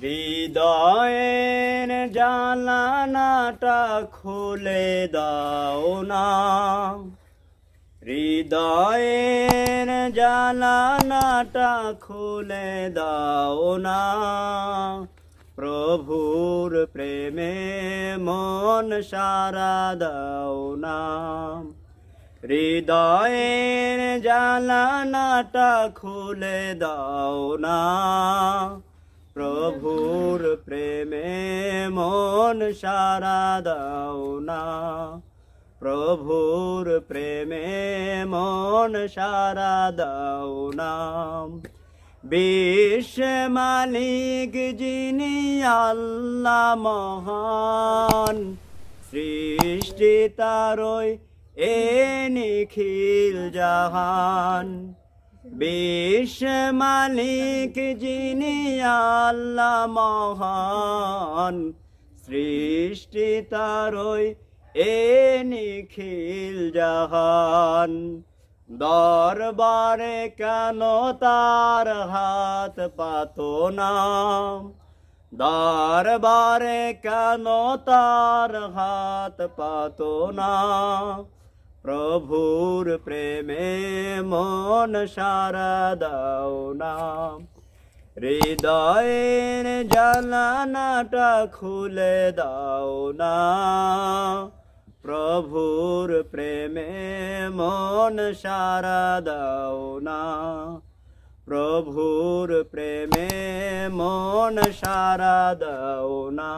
হৃদয়ের জালানাটা খুলে দাও না হৃদয়ের জালানাটা খুলে দাও না প্রভুর প্রেমে মন সারা দাও নাম হৃদয়ের জালানাটা খুলে দাও না প্রভুর প্রেমে মন সারা দাও না প্রভুর প্রেমে মন সারা দাও নাম বিশ্ব মালিক যিনি আল্লাহ মহান সৃষ্টি তারই এ নিখিল জাহান বিশ্ব মালিক যিনি আল্লাহ মহান সৃষ্টি তারই এ নিখিল জাহান দরবারে কেন তার হাত পাতো নাম দরবারে কেন তার হাত পাতো না প্রভুর প্রেমে মন সারা নাম হৃদয়ের জালানাটা খুলে দাও না প্রভু বন্ধুর প্রেমে মন সারা না প্রভুর প্রেমে মন সারা না